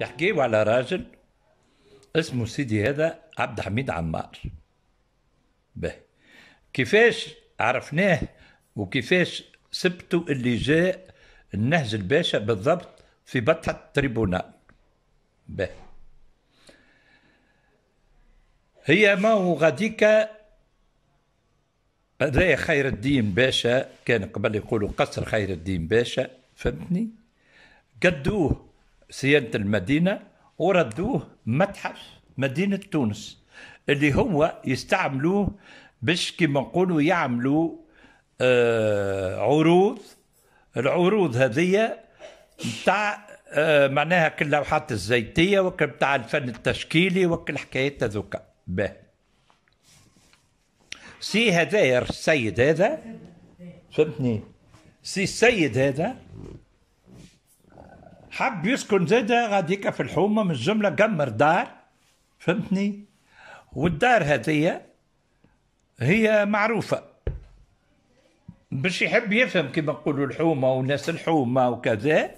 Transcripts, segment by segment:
يحكيوا على راجل اسمه سيدي هذا عبد الحميد عمار به كيفاش عرفناه وكيفاش سبته اللي جاء النهج الباشا بالضبط في بطحة التريبونال به هي ما هو غاديكا هذايا خير الدين باشا كان قبل يقولوا قصر خير الدين باشا فهمتني قدوه سيادة المدينة وردوه متحف مدينة تونس اللي هو يستعملوه باش كيما نقولوا يعملوا آه، عروض العروض هذية نتاع آه، معناها كل اللوحات الزيتية وكل بتاع الفن التشكيلي وكل حكايات هذوكا به سي هذا السيد هذا فهمتني سي السيد هذا حب يسكن زاده غاديك في الحومه من الجمله قمر دار فهمتني والدار هذه هي معروفه باش يحب يفهم كما نقولوا الحومه وناس الحومه وكذا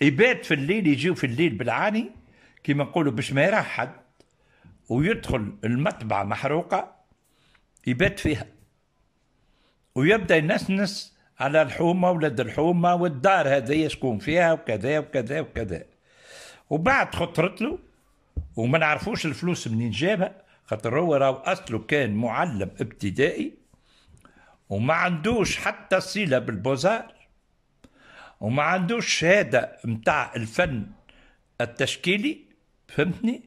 يبات في الليل يجيو في الليل بالعاني كما نقولوا باش ما يراه حد ويدخل المطبعه محروقه يبات فيها ويبدا ينسنس على الحومة ولاد الحومة والدار هذه شكون فيها وكذا وكذا وكذا وبعد خطرت له وما نعرفوش الفلوس منين جابها خاطر هو راهو أصله كان معلم ابتدائي وما عندوش حتى صلة بالبوزار وما عندوش شهادة متاع الفن التشكيلي فهمتني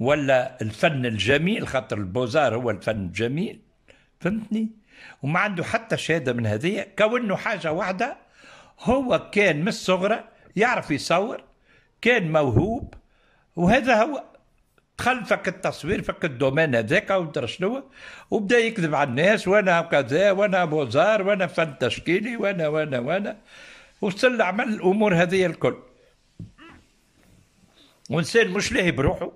ولا الفن الجميل خاطر البوزار هو الفن الجميل فهمتني وما عنده حتى شهادة من هذه كونه حاجة واحدة هو كان من الصغرى يعرف يصور كان موهوب وهذا هو دخل فك التصوير فك الدومين هذاك ومدري شنو وبدا يكذب على الناس وانا كذا وانا بوزار وانا فن تشكيلي وانا وانا وانا وصل عمل الامور هذه الكل وانسان مش لاهي بروحه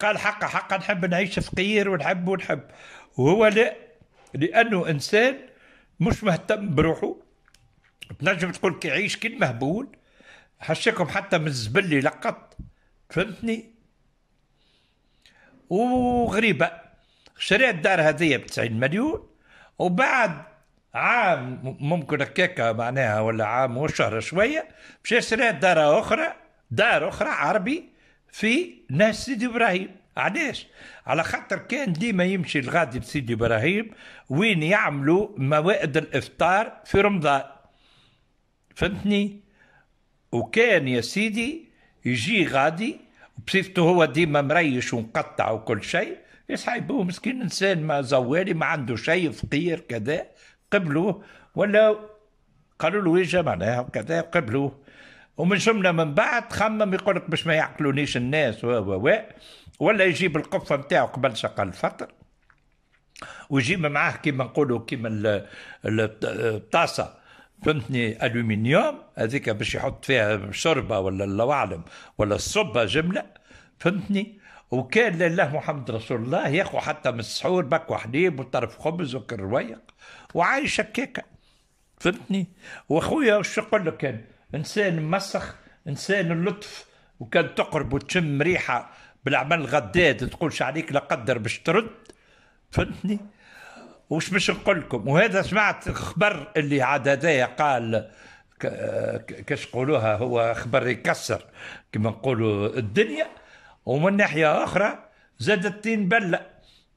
قال حق حق نحب نعيش فقير ونحب ونحب وهو لا لانه انسان مش مهتم بروحه تنجم تقول كيعيش كي المهبول حشاكم حتى من الزبل اللي لقط فهمتني وغريبة شريت الدار هذية ب 90 مليون وبعد عام ممكن هكاكا معناها ولا عام وشهر شوية مشى شريت دار أخرى دار أخرى عربي في ناس سيدي إبراهيم علاش على خاطر كان ديما يمشي الغادي بسيدي ابراهيم وين يعملوا موائد الافطار في رمضان فهمتني وكان يا سيدي يجي غادي بصفته هو ديما مريش ومقطع وكل شيء يصحبوه مسكين انسان ما زوالي ما عنده شيء فقير كذا قبلوه ولا قالوا له ويجا معناها وكذا قبلوه ومن جمله من بعد خمم يقول لك باش ما يعقلونيش الناس و و و ولا يجيب القفه نتاعو قبل شق الفطر ويجيب معاه كيما نقولوا كيما الطاسه فهمتني الومنيوم هذيك باش يحط فيها شربه ولا الله اعلم ولا الصبه جمله فهمتني وكان لله محمد رسول الله ياخو حتى من السحور بكوا حليب وطرف خبز وكرويق وعايش هكاك فهمتني واخويا وش يقول لك كان انسان مسخ انسان اللطف وكان تقرب وتشم ريحه بالعمل الغداد تقولش عليك لا قدر باش ترد فهمتني وش باش نقول لكم وهذا سمعت خبر اللي عاد هذايا قال كاش يقولوها هو خبر يكسر كما نقولوا الدنيا ومن ناحيه اخرى زاد تين بله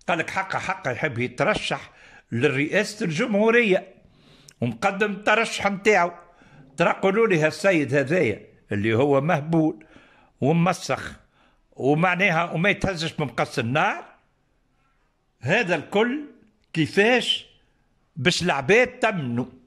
قال لك حقه حقه يحب يترشح لرئاسه الجمهوريه ومقدم الترشح نتاعو ترى قولوا لي هالسيد هذايا اللي هو مهبول ومسخ ومعناها وما يتهزش من النار هذا الكل كيفاش باش العباد تمنوا